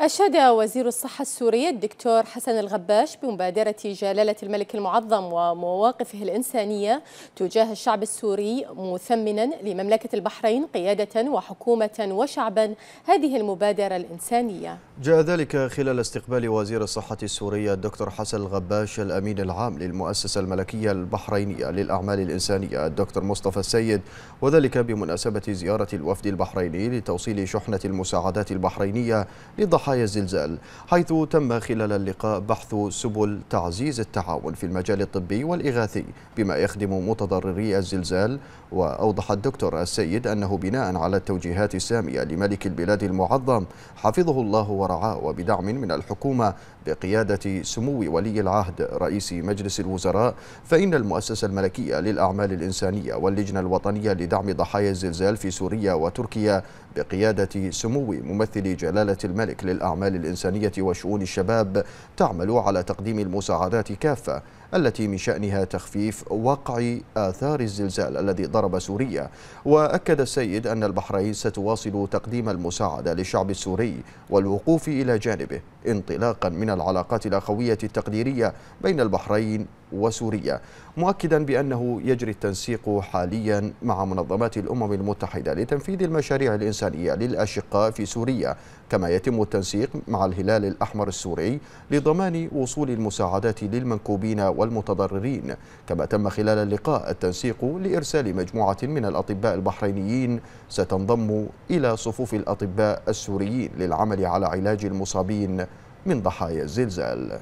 أشاد وزير الصحة السوري الدكتور حسن الغباش بمبادرة جلالة الملك المعظم ومواقفه الإنسانية تجاه الشعب السوري مثمنا لمملكة البحرين قيادة وحكومة وشعبا هذه المبادرة الإنسانية جاء ذلك خلال استقبال وزير الصحة السوري الدكتور حسن الغباش الأمين العام للمؤسسة الملكية البحرينية للأعمال الإنسانية الدكتور مصطفى السيد وذلك بمناسبة زيارة الوفد البحريني لتوصيل شحنة المساعدات البحرينية لضحايا ضحايا الزلزال حيث تم خلال اللقاء بحث سبل تعزيز التعاون في المجال الطبي والإغاثي بما يخدم متضرري الزلزال وأوضح الدكتور السيد أنه بناء على التوجيهات السامية لملك البلاد المعظم حفظه الله ورعاه وبدعم من الحكومة بقيادة سمو ولي العهد رئيس مجلس الوزراء فإن المؤسسة الملكية للأعمال الإنسانية واللجنة الوطنية لدعم ضحايا الزلزال في سوريا وتركيا بقيادة سمو ممثل جلالة الملك للأعمال الإنسانية وشؤون الشباب تعمل على تقديم المساعدات كافة التي من شأنها تخفيف وقع آثار الزلزال الذي ضرب سوريا وأكد السيد أن البحرين ستواصل تقديم المساعدة للشعب السوري والوقوف إلى جانبه انطلاقا من العلاقات الأخوية التقديرية بين البحرين وسوريا مؤكدا بأنه يجري التنسيق حاليا مع منظمات الأمم المتحدة لتنفيذ المشاريع الإنسانية للأشقاء في سوريا كما يتم التنسيق مع الهلال الأحمر السوري لضمان وصول المساعدات للمنكوبين والمتضررين كما تم خلال اللقاء التنسيق لإرسال مجموعة من الأطباء البحرينيين ستنضم إلى صفوف الأطباء السوريين للعمل على علاج المصابين من ضحايا الزلزال